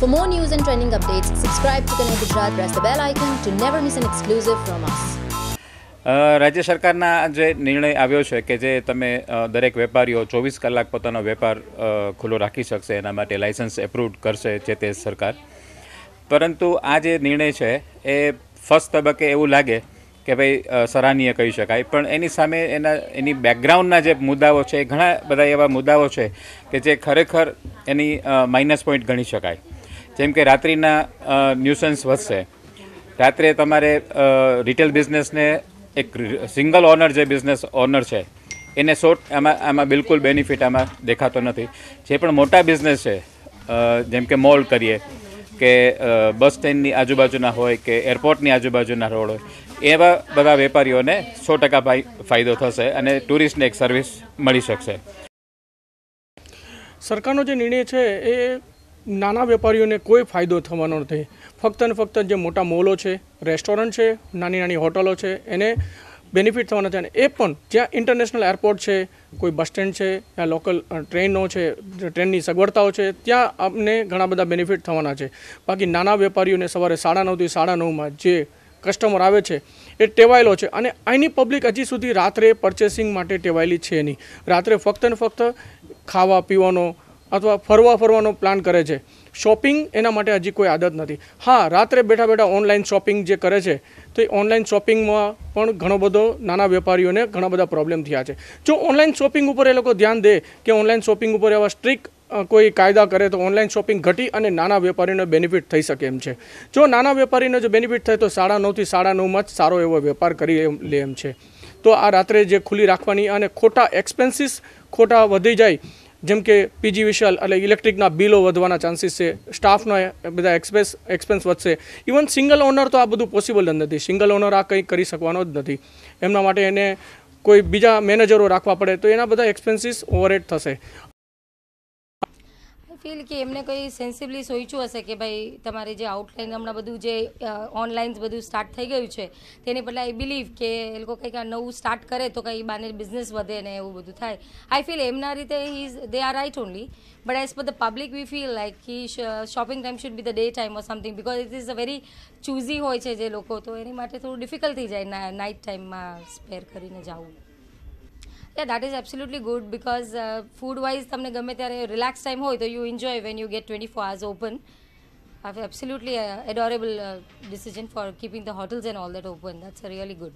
For more news and trending updates, subscribe to Connect Gujarat, press the bell icon to never miss an exclusive from us. રાજ્ય સરકારના જે નિર્ણય આવ્યો છે કે જે તમે દરેક વેપારીઓ ચોવીસ કલાક પોતાનો વેપાર ખુલ્લો રાખી શકશે એના માટે લાઇસન્સ એપ્રુવ કરશે જે તે સરકાર પરંતુ આ જે નિર્ણય છે એ ફર્સ્ટ તબક્કે એવું લાગે કે ભાઈ સરાહનીય કહી શકાય પણ એની સામે એના એની બેકગ્રાઉન્ડના જે મુદ્દાઓ છે એ ઘણા બધા એવા મુદ્દાઓ છે કે જે ખરેખર એની માઇનસ પોઈન્ટ ગણી શકાય જેમ કે રાત્રિના ન્યુસન્સ વધશે રાત્રે તમારે રિટેલ બિઝનેસને એક સિંગલ ઓનર જે બિઝનેસ ઓનર છે એને શોર્ટ આમાં આમાં બિલકુલ બેનિફિટ આમાં દેખાતો નથી જે પણ મોટા બિઝનેસ છે જેમ કે મોલ કરીએ કે બસ સ્ટેન્ડની આજુબાજુના હોય કે એરપોર્ટની આજુબાજુના રોડ હોય એવા બધા વેપારીઓને સો ટકા ફાયદો થશે અને ટુરિસ્ટને એક સર્વિસ મળી શકશે સરકારનો જે નિર્ણય છે એ નાના વેપારીઓને કોઈ ફાયદો થવાનો નથી ફક્ત ને ફક્ત જે મોટા મોલો છે રેસ્ટોરન્ટ છે નાની નાની હોટલો છે એને બેનિફિટ થવાના છે અને એ પણ જ્યાં ઇન્ટરનેશનલ એરપોર્ટ છે કોઈ બસ સ્ટેન્ડ છે ત્યાં લોકલ ટ્રેનો છે ટ્રેનની સગવડતાઓ છે ત્યાં આપને ઘણા બધા બેનિફિટ થવાના છે બાકી નાના વેપારીઓને સવારે સાડા નવથી સાડા નવમાં જે કસ્ટમર આવે છે એ ટેવાયેલો છે અને અહીંની પબ્લિક હજી સુધી રાત્રે પરચેસિંગ માટે ટેવાયેલી છે નહીં રાત્રે ફક્ત ને ફક્ત ખાવા પીવાનો અથવા ફરવા ફરવાનો પ્લાન કરે છે શોપિંગ એના માટે હજી કોઈ આદત નથી હા રાત્રે બેઠા બેઠા ઓનલાઈન શોપિંગ જે કરે છે તો એ ઓનલાઈન શોપિંગમાં પણ ઘણો બધો નાના વેપારીઓને ઘણા બધા પ્રોબ્લેમ થયા છે જો ઓનલાઈન શોપિંગ ઉપર એ લોકો ધ્યાન દે કે ઓનલાઈન શોપિંગ ઉપર એવા સ્ટ્રિક્ટ કોઈ કાયદા કરે તો ઓનલાઈન શોપિંગ ઘટી અને નાના વેપારીને બેનિફિટ થઈ શકે એમ છે જો નાના વેપારીને જો બેનિફિટ થાય તો સાડા નવથી સાડા નવમાં જ સારો એવો વેપાર કરી લે એમ છે તો આ રાત્રે જે ખુલ્લી રાખવાની અને ખોટા એક્સપેન્સીસ ખોટા વધી જાય જેમ કે પીજી વિશાલ એટલે ઇલેક્ટ્રિકના બિલો વધવાના ચાન્સીસ છે સ્ટાફનો બધા એક્સપેન્સ એક્સપેન્સ વધશે ઇવન સિંગલ ઓનર તો આ બધું પોસિબલ જ નથી સિંગલ ઓનર આ કંઈ કરી શકવાનો જ નથી એમના માટે એને કોઈ બીજા મેનેજરો રાખવા પડે તો એના બધા એક્સપેન્સીસ ઓવરહેડ થશે ફીલ કે એમને કંઈ સેન્સિબલી સોચ્યું હશે કે ભાઈ તમારે જે આઉટલાઇન હમણાં બધું જે ઓનલાઈન બધું સ્ટાર્ટ થઈ ગયું છે તેની બદલે આઈ બિલીવ કે એ લોકો કંઈક આ નવું સ્ટાર્ટ કરે તો કંઈ બાને બિઝનેસ વધે ને એવું બધું થાય આઈ ફીલ એમના રીતે is they are right only but as per the public we feel like કી shopping time should be the day time or something because it is a very choosy હોય છે જે લોકો તો એની માટે થોડું ડિફિકલ્ટ થઈ જાય નાઇટ ટાઈમમાં સ્પેર કરીને જવું Yeah, that is absolutely good because food wise તમને ગમે ત્યારે રિલેક્સ ટાઈમ હોય તો you enjoy when you get twenty four hours open I've absolutely uh, adorable uh, decision for keeping the hotels and all that open. That's a really good.